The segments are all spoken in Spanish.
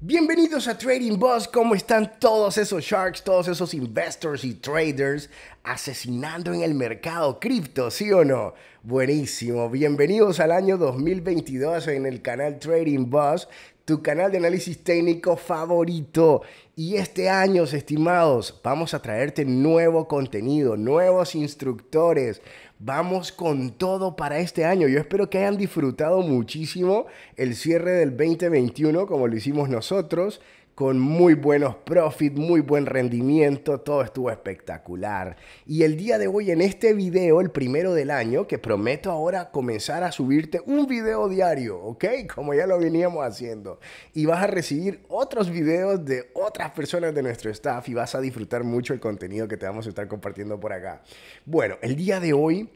Bienvenidos a Trading Boss, ¿cómo están todos esos sharks, todos esos investors y traders asesinando en el mercado cripto, sí o no? Buenísimo, bienvenidos al año 2022 en el canal Trading Boss tu canal de análisis técnico favorito. Y este año, estimados, vamos a traerte nuevo contenido, nuevos instructores. Vamos con todo para este año. Yo espero que hayan disfrutado muchísimo el cierre del 2021 como lo hicimos nosotros con muy buenos profits, muy buen rendimiento, todo estuvo espectacular. Y el día de hoy en este video, el primero del año, que prometo ahora comenzar a subirte un video diario, ¿ok? Como ya lo veníamos haciendo. Y vas a recibir otros videos de otras personas de nuestro staff y vas a disfrutar mucho el contenido que te vamos a estar compartiendo por acá. Bueno, el día de hoy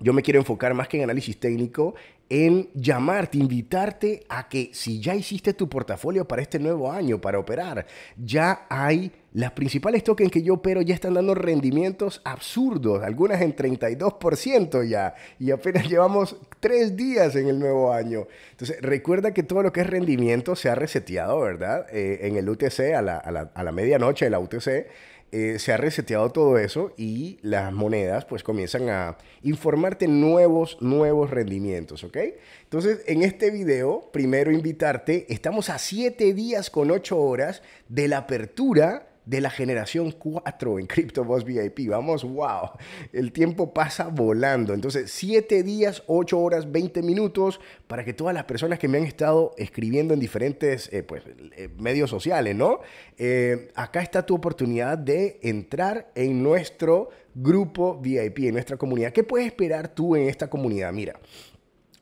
yo me quiero enfocar más que en análisis técnico en llamarte, invitarte a que si ya hiciste tu portafolio para este nuevo año, para operar, ya hay las principales tokens que yo opero ya están dando rendimientos absurdos, algunas en 32% ya, y apenas llevamos tres días en el nuevo año. Entonces, recuerda que todo lo que es rendimiento se ha reseteado, ¿verdad? Eh, en el UTC, a la, a la, a la medianoche de la UTC. Eh, se ha reseteado todo eso y las monedas pues comienzan a informarte nuevos, nuevos rendimientos, ¿ok? Entonces, en este video, primero invitarte, estamos a 7 días con 8 horas de la apertura de la generación 4 en Boss VIP. Vamos, wow, el tiempo pasa volando. Entonces, 7 días, 8 horas, 20 minutos para que todas las personas que me han estado escribiendo en diferentes eh, pues, eh, medios sociales, ¿no? Eh, acá está tu oportunidad de entrar en nuestro grupo VIP, en nuestra comunidad. ¿Qué puedes esperar tú en esta comunidad? Mira.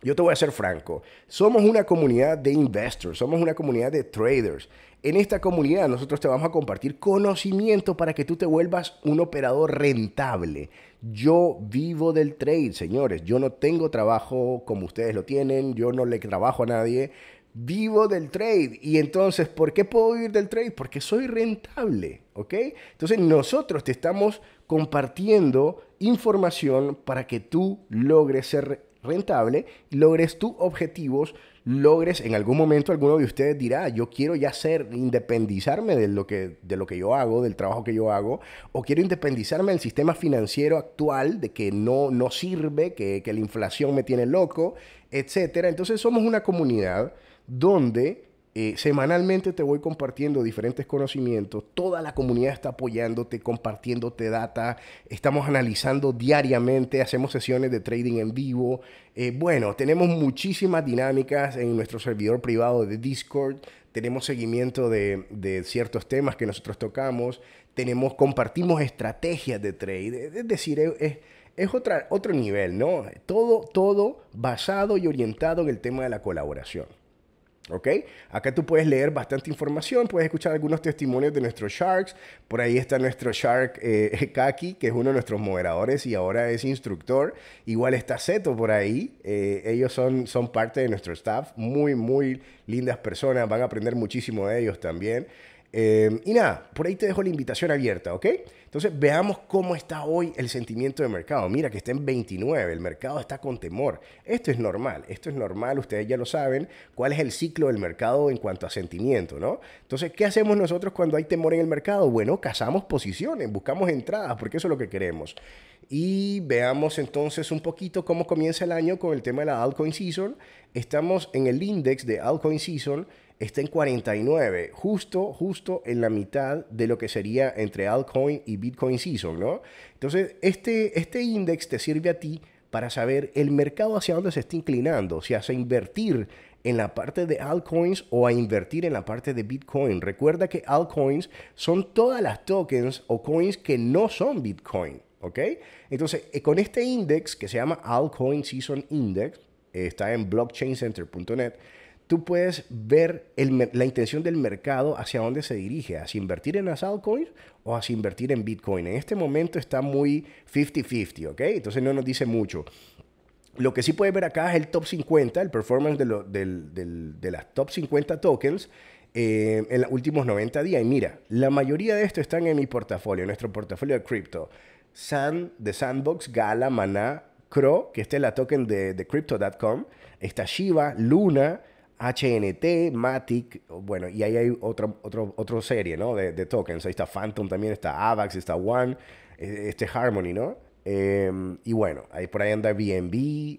Yo te voy a ser franco, somos una comunidad de investors, somos una comunidad de traders. En esta comunidad nosotros te vamos a compartir conocimiento para que tú te vuelvas un operador rentable. Yo vivo del trade, señores. Yo no tengo trabajo como ustedes lo tienen. Yo no le trabajo a nadie. Vivo del trade. Y entonces, ¿por qué puedo vivir del trade? Porque soy rentable, ¿ok? Entonces nosotros te estamos compartiendo información para que tú logres ser rentable, logres tus objetivos, logres, en algún momento alguno de ustedes dirá, yo quiero ya ser, independizarme de lo, que, de lo que yo hago, del trabajo que yo hago, o quiero independizarme del sistema financiero actual, de que no, no sirve, que, que la inflación me tiene loco, etcétera. Entonces somos una comunidad donde eh, semanalmente te voy compartiendo diferentes conocimientos, toda la comunidad está apoyándote, compartiéndote data, estamos analizando diariamente, hacemos sesiones de trading en vivo. Eh, bueno, tenemos muchísimas dinámicas en nuestro servidor privado de Discord, tenemos seguimiento de, ciertos temas que nosotros tocamos, tenemos, compartimos estrategias de trade, es decir, es es otro nivel, ¿no? Todo, todo basado y orientado en el tema de la colaboración. ¿Ok? Acá tú puedes leer bastante información, puedes escuchar algunos testimonios de nuestros Sharks. Por ahí está nuestro Shark eh, Kaki, que es uno de nuestros moderadores y ahora es instructor. Igual está Zeto por ahí. Eh, ellos son, son parte de nuestro staff. Muy, muy lindas personas. Van a aprender muchísimo de ellos también. Em, y nada, por ahí te dejo la invitación abierta, ¿ok? Entonces veamos cómo está hoy el sentimiento de mercado. Mira que está en 29, el mercado está con temor. Esto es normal, esto es normal, ustedes ya lo saben, cuál es el ciclo del mercado en cuanto a sentimiento, ¿no? Entonces, ¿qué hacemos nosotros cuando hay temor en el mercado? Bueno, cazamos posiciones, buscamos entradas, porque eso es lo que queremos. Y veamos entonces un poquito cómo comienza el año con el tema de la altcoin season. Estamos en el index de altcoin season está en 49, justo, justo en la mitad de lo que sería entre altcoin y Bitcoin Season, ¿no? Entonces, este, este index te sirve a ti para saber el mercado hacia dónde se está inclinando, si hace invertir en la parte de altcoins o a invertir en la parte de Bitcoin. Recuerda que altcoins son todas las tokens o coins que no son Bitcoin, ¿ok? Entonces, eh, con este index que se llama Altcoin Season Index, eh, está en blockchaincenter.net, tú puedes ver la intención del mercado hacia dónde se dirige, hacia invertir en las o o hacia invertir en Bitcoin. En este momento está muy 50-50, ¿ok? Entonces no nos dice mucho. Lo que sí puedes ver acá es el top 50, el performance de, las top 50 tokens eh, en los últimos 90 días. Y mira, la mayoría de esto están en mi portafolio, en nuestro portafolio de cripto. San, de Sandbox, Gala, Mana, Cro, que esta es la token de, de Crypto.com. Está Shiba, Luna, HNT, Matic, bueno, y ahí hay otra otro, serie, ¿no? De, tokens. Ahí está Phantom también, está Avax, está One, e, este Harmony, ¿no? Em, y bueno, ahí por ahí anda BNB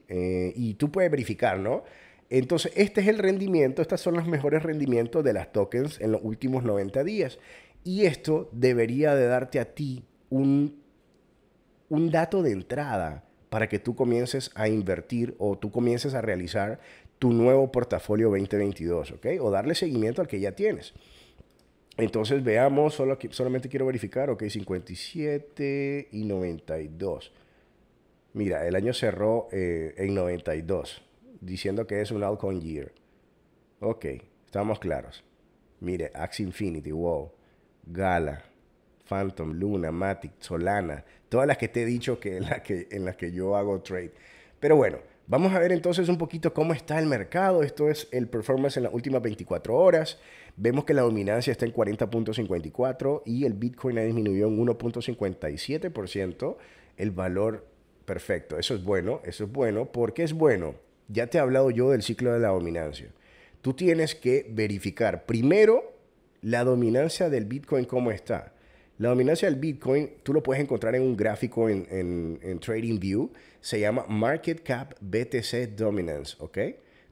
eh, y tú puedes verificar, ¿no? Entonces, este es el rendimiento, estos son los mejores rendimientos de las tokens en los últimos 90 días. Y esto debería de darte a ti un, un dato de entrada para que tú comiences a invertir o tú comiences a realizar tu nuevo portafolio 2022, ¿ok? O darle seguimiento al que ya tienes. Entonces veamos, solo, solamente quiero verificar, ok, 57 y 92. Mira, el año cerró eh, en 92, diciendo que es un altcoin year. Ok, estamos claros. Mire, Axie Infinity, wow, Gala, Phantom, Luna, Matic, Solana, todas las que te he dicho que en que, en las que yo hago trade. Pero bueno, Vamos a ver entonces un poquito cómo está el mercado. Esto es el performance en las últimas 24 horas. Vemos que la dominancia está en 40.54 y el Bitcoin ha disminuido en 1.57%. El valor perfecto. Eso es bueno, eso es bueno. ¿Por qué es bueno? Ya te he hablado yo del ciclo de la dominancia. Tú tienes que verificar primero la dominancia del Bitcoin cómo está. La dominancia del Bitcoin, tú lo puedes encontrar en un gráfico en, TradingView, se llama Market Cap BTC Dominance, ¿ok?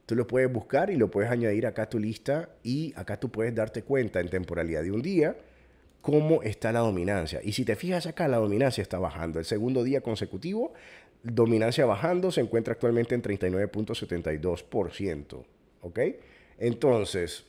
Tú lo puedes buscar y lo puedes añadir acá a tu lista y acá tú puedes darte cuenta en temporalidad de un día cómo está la dominancia. Y si te fijas acá, la dominancia está bajando. El segundo día consecutivo, dominancia bajando, se encuentra actualmente en 39.72%. ¿Ok? Entonces,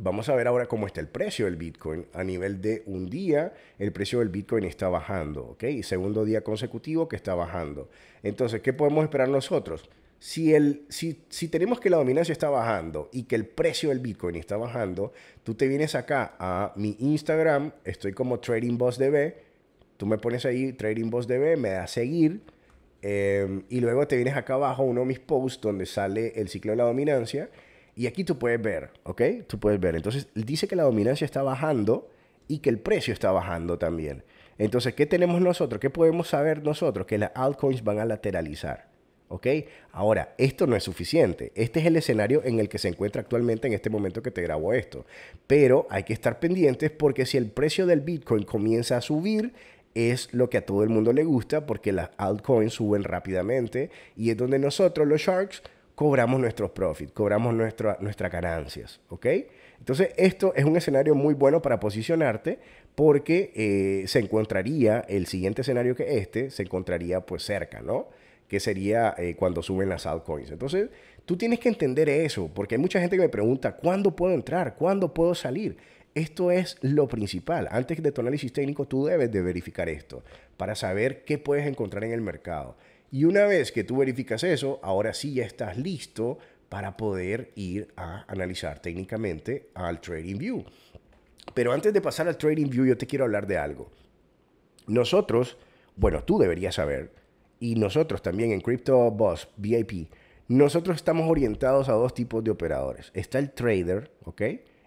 Vamos a ver ahora cómo está el precio del Bitcoin. A nivel de un día, el precio del Bitcoin está bajando, ¿ok? Segundo día consecutivo que está bajando. Entonces, ¿qué podemos esperar nosotros? Si, el, si, si tenemos que la dominancia está bajando y que el precio del Bitcoin está bajando, tú te vienes acá a mi Instagram, estoy como TradingBossDB, tú me pones ahí TradingBossDB, me das seguir, em, y luego te vienes acá abajo uno de mis posts donde sale el ciclo de la dominancia y aquí tú puedes ver, ¿ok? Tú puedes ver. Entonces, dice que la dominancia está bajando y que el precio está bajando también. Entonces, ¿qué tenemos nosotros? ¿Qué podemos saber nosotros? Que las altcoins van a lateralizar. ¿Ok? Ahora, esto no es suficiente. Este es el escenario en el que se encuentra actualmente en este momento que te grabo esto. Pero hay que estar pendientes porque si el precio del Bitcoin comienza a subir, es lo que a todo el mundo le gusta porque las altcoins suben rápidamente y es donde nosotros los sharks cobramos nuestros profits, cobramos nuestra, nuestras ganancias, ¿ok? Entonces, esto es un escenario muy bueno para posicionarte porque eh, se encontraría, el siguiente escenario que este, se encontraría pues cerca, ¿no? Que sería eh, cuando suben las altcoins. Entonces, tú tienes que entender eso, porque hay mucha gente que me pregunta, ¿cuándo puedo entrar? ¿Cuándo puedo salir? Esto es lo principal. Antes de tu análisis técnico, tú debes de verificar esto para saber qué puedes encontrar en el mercado. Y una vez que tú verificas eso, ahora sí ya estás listo para poder ir a analizar técnicamente al view Pero antes de pasar al trading view yo te quiero hablar de algo. Nosotros, bueno, tú deberías saber, y nosotros también en boss VIP, nosotros estamos orientados a dos tipos de operadores. Está el trader, ¿ok?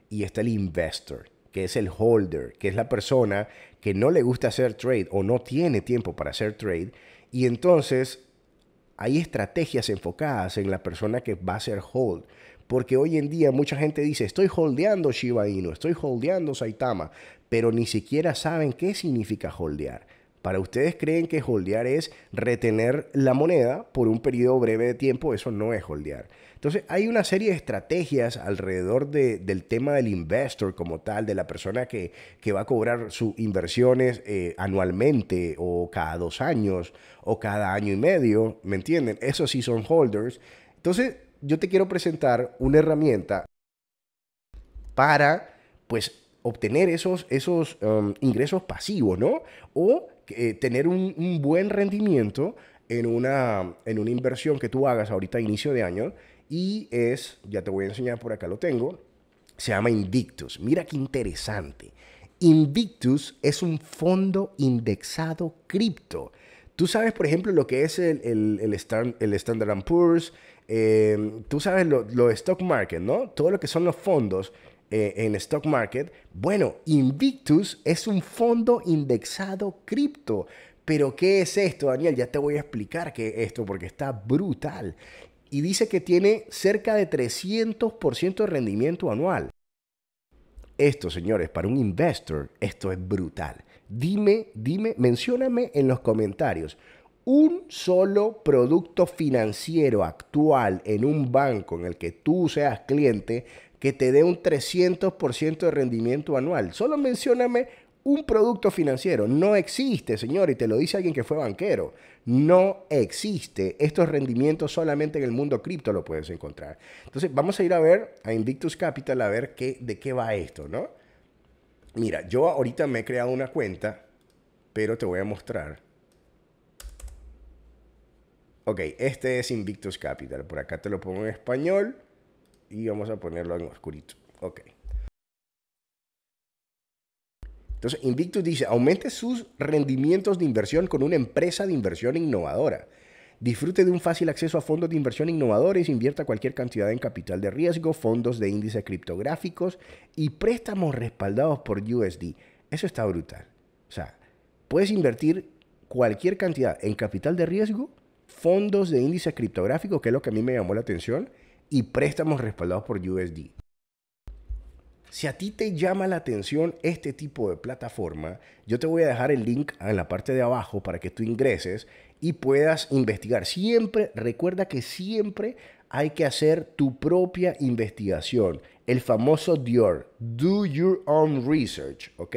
Y está el investor, que es el holder, que es la persona que no le gusta hacer trade o no tiene tiempo para hacer trade. Y entonces hay estrategias enfocadas en la persona que va a ser hold. Porque hoy en día mucha gente dice, estoy holdeando Shiba Inu, estoy holdeando Saitama, pero ni siquiera saben qué significa holdear. Para ustedes creen que holdear es retener la moneda por un periodo breve de tiempo, eso no es holdear. Entonces hay una serie de estrategias alrededor del tema del investor como tal, de la persona que, va a cobrar sus inversiones eh, anualmente o cada dos años o cada año y medio, ¿me entienden? eso sí son holders. Entonces yo te quiero presentar una herramienta para pues obtener esos, esos um, ingresos pasivos, ¿no? O eh, tener un, buen rendimiento en una, en una inversión que tú hagas ahorita a inicio de año y es, ya te voy a enseñar por acá lo tengo, se llama Invictus. Mira qué interesante. Invictus es un fondo indexado cripto. Tú sabes, por ejemplo, lo que es el, el, el, Standard Poor's, eh, tú sabes lo, stock market, ¿no? Todo lo que son los fondos eh, en stock market, bueno, Invictus es un fondo indexado cripto. Pero ¿qué es esto, Daniel? Ya te voy a explicar qué esto porque está brutal. Y dice que tiene cerca de 300% de rendimiento anual. Esto, señores, para un investor, esto es brutal. Dime, dime, mencióname en los comentarios un solo producto financiero actual en un banco en el que tú seas cliente que te dé un 300% de rendimiento anual. Solo mencioname un producto financiero. No existe, señor, y te lo dice alguien que fue banquero. No existe. Estos rendimientos solamente en el mundo cripto lo puedes encontrar. Entonces, vamos a ir a ver a Invictus Capital a ver qué, de qué va esto, ¿no? Mira, yo ahorita me he creado una cuenta, pero te voy a mostrar. Ok, este es Invictus Capital. Por acá te lo pongo en español y vamos a ponerlo en oscurito. Ok. Entonces, Invictus dice, aumente sus rendimientos de inversión con una empresa de inversión innovadora. Disfrute de un fácil acceso a fondos de inversión innovadores, invierta cualquier cantidad en capital de riesgo, fondos de índices criptográficos y préstamos respaldados por USD. Eso está brutal. O sea, puedes invertir cualquier cantidad en capital de riesgo, fondos de índice criptográficos, que es lo que a mí me llamó la atención, y préstamos respaldados por USD. Si a ti te llama la atención este tipo de plataforma, yo te voy a dejar el link en la parte de abajo para que tú ingreses y puedas investigar. Siempre, recuerda que siempre hay que hacer tu propia investigación. El famoso Dior, do your own research, ¿ok?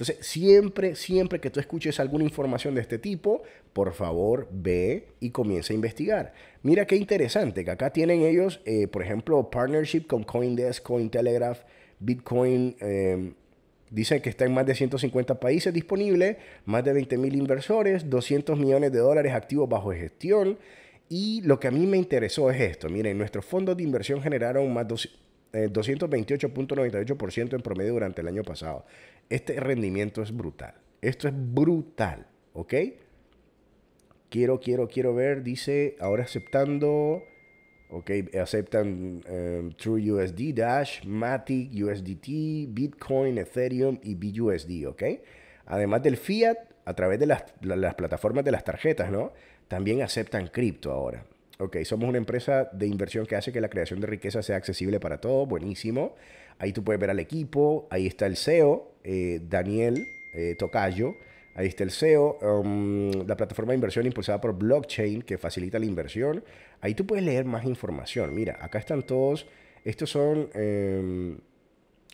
Entonces, siempre, siempre que tú escuches alguna información de este tipo, por favor, ve y comienza a investigar. Mira qué interesante que acá tienen ellos, eh, por ejemplo, partnership con Coindesk, Cointelegraph, Bitcoin. Em, Dicen que está en más de 150 países disponibles, más de 20 mil inversores, 200 millones de dólares activos bajo gestión. Y lo que a mí me interesó es esto. Miren, nuestros fondos de inversión generaron más, 228.98% eh, en promedio durante el año pasado. Este rendimiento es brutal. Esto es brutal, ¿ok? Quiero, quiero, quiero ver, dice, ahora aceptando, ok, aceptan eh, TrueUSD, True USD Dash, Matic, USDT, Bitcoin, Ethereum y BUSD, ¿ok? Además del fiat, a través de las, las plataformas de las tarjetas, ¿no? También aceptan cripto ahora. Ok, somos una empresa de inversión que hace que la creación de riqueza sea accesible para todos. Buenísimo. Ahí tú puedes ver al equipo. Ahí está el CEO, eh, Daniel eh, Tocayo. Ahí está el SEO, um, la plataforma de inversión impulsada por blockchain que facilita la inversión. Ahí tú puedes leer más información. Mira, acá están todos. Estos son, em,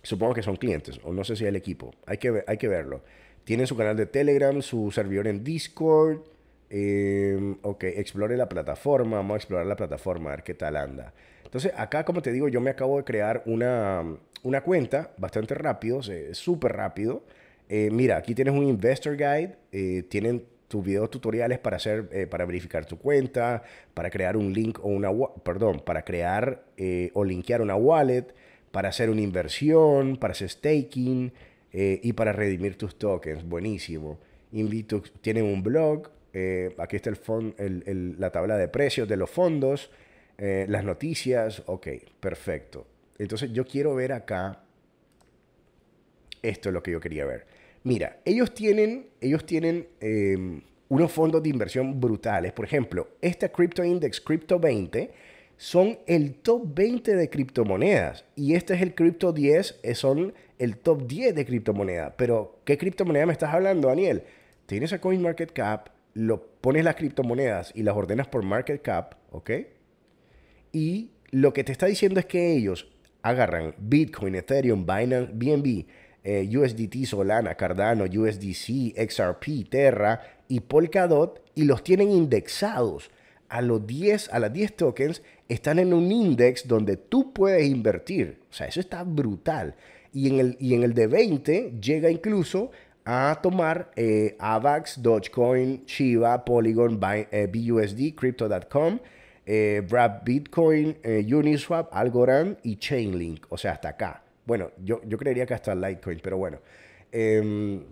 supongo que son clientes, o no sé si es el equipo. Hay que, hay que verlo. Tienen su canal de Telegram, su servidor en Discord. Eh, ok, explore la plataforma, vamos a explorar la plataforma, a ver qué tal anda. Entonces, acá, como te digo, yo me acabo de crear una, una cuenta bastante rápido, súper rápido. Eh, mira, aquí tienes un Investor Guide, eh, tienen tus videos tutoriales para hacer, eh, para verificar tu cuenta, para crear un link o una, perdón, para crear o linkear una wallet, para hacer una inversión, para hacer staking y para redimir tus tokens. Buenísimo. Invito, tienen un blog, eh, aquí está el la tabla de precios de los fondos, eh, las noticias. Ok, perfecto. Entonces yo quiero ver acá. Esto es lo que yo quería ver. Mira, ellos tienen, ellos tienen em, unos fondos de inversión brutales. Por ejemplo, este Crypto Index Crypto 20 son el top 20 de criptomonedas. Y este es el Crypto 10, eh, son el top 10 de criptomonedas. Pero, ¿qué criptomoneda me estás hablando, Daniel? Tienes a CoinMarketCap, lo pones las criptomonedas y las ordenas por market cap, ¿ok? Y lo que te está diciendo es que ellos agarran Bitcoin, Ethereum, Binance, BNB, eh, USDT, Solana, Cardano, USDC, XRP, Terra y Polkadot y los tienen indexados a los 10, a las 10 tokens están en un index donde tú puedes invertir. O sea, eso está brutal. Y en el, y en el de 20 llega incluso a tomar eh, AVAX, Dogecoin, Shiba, Polygon, BUSD, Crypto.com, eh, eh Bitcoin, eh, Uniswap, Algorand y Chainlink. O sea, hasta acá. Bueno, yo, yo creería que hasta Litecoin, pero bueno. Em,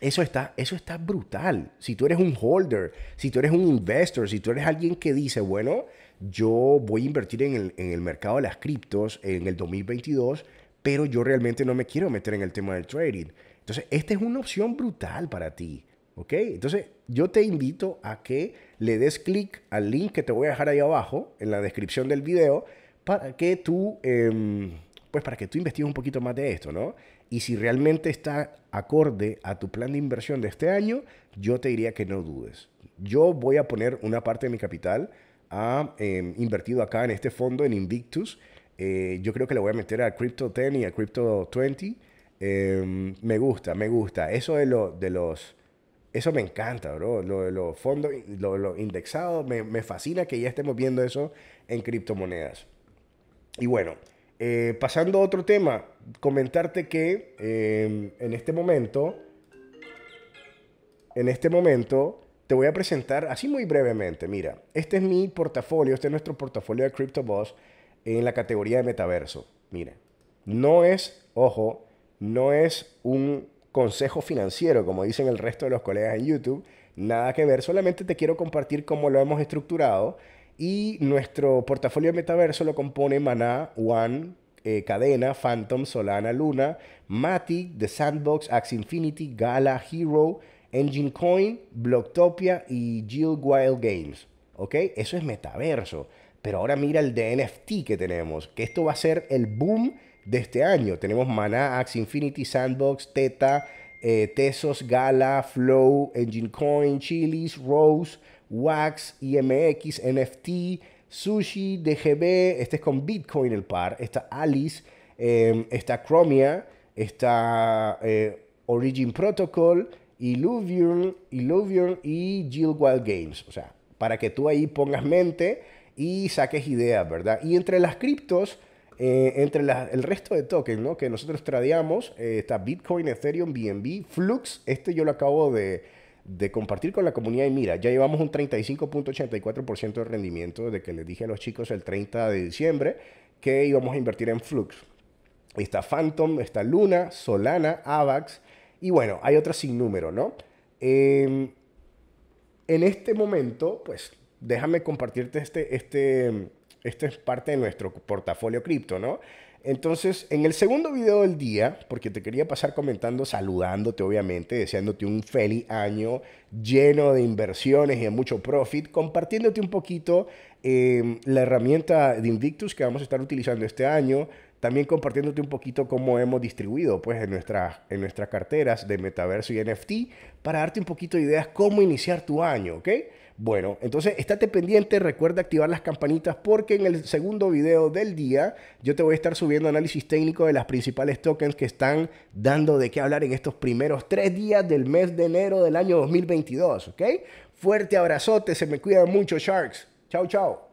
eso, está, eso está brutal. Si tú eres un holder, si tú eres un investor, si tú eres alguien que dice, bueno, yo voy a invertir en el, en el mercado de las criptos en el 2022, pero yo realmente no me quiero meter en el tema del trading entonces, esta es una opción brutal para ti. ¿Ok? Entonces, yo te invito a que le des clic al link que te voy a dejar ahí abajo, en la descripción del video, para que tú, em, pues para que tú investigues un poquito más de esto, ¿no? Y si realmente está acorde a tu plan de inversión de este año, yo te diría que no dudes. Yo voy a poner una parte de mi capital em, invertido acá en este fondo, en Invictus. Eh, yo creo que le voy a meter a Crypto 10 y a Crypto 20. Em, me gusta, me gusta. Eso de, de los... Eso me encanta, bro. Lo de los fondos, lo, indexado, indexados, me, fascina que ya estemos viendo eso en criptomonedas. Y bueno, eh, pasando a otro tema, comentarte que em, en este momento, en este momento, te voy a presentar así muy brevemente. Mira, este es mi portafolio, este es nuestro portafolio de CryptoBoss en la categoría de metaverso. Mira, no es, ojo, no es un consejo financiero, como dicen el resto de los colegas en YouTube, nada que ver, solamente te quiero compartir cómo lo hemos estructurado y nuestro portafolio de metaverso lo compone Maná, One, eh, Cadena, Phantom, Solana, Luna, Matic, The Sandbox, Axe Infinity, Gala, Hero, Engine Coin, Blocktopia y Jill Wild Games. ¿Ok? Eso es metaverso. Pero ahora mira el DNFT que tenemos, que esto va a ser el boom de este año. Tenemos mana Axe Infinity, Sandbox, Teta, eh, Tesos, Gala, Flow, Engine Coin, Chili's, Rose, Wax, IMX, e NFT, Sushi, DGB. Este es con Bitcoin el par. Está Alice, em, está Chromia, está eh, Origin Protocol, Illuvium, Illuvium y Jill Wild Games. O sea, para que tú ahí pongas mente y saques ideas, ¿verdad? Y entre las criptos eh, entre el resto de tokens que nosotros tradeamos eh, está Bitcoin, Ethereum, BNB, Flux. Este yo lo acabo de, compartir con la comunidad y mira, ya llevamos un 35.84% de rendimiento desde que les dije a los chicos el 30 de diciembre que íbamos a invertir en Flux. Está Phantom, está Luna, Solana, Avax y bueno, hay otras sin número, ¿no? Em, en este momento, pues déjame compartirte este, este, esto es parte de nuestro portafolio cripto, ¿no? Entonces, en el segundo video del día, porque te quería pasar comentando, saludándote obviamente, deseándote un feliz año lleno de inversiones y de mucho profit, compartiéndote un poquito em, la herramienta de Invictus que vamos a estar utilizando este año, también compartiéndote un poquito cómo hemos distribuido pues, en, en nuestras carteras de metaverso y NFT para darte un poquito de ideas cómo iniciar tu año, ¿ok? Bueno, entonces estate pendiente, recuerda activar las campanitas porque en el segundo video del día yo te voy a estar subiendo análisis técnico de las principales tokens que están dando de qué hablar en estos primeros tres días del mes de enero del año 2022, ¿ok? Fuerte abrazote, se me cuidan mucho, Sharks. Chau, chau.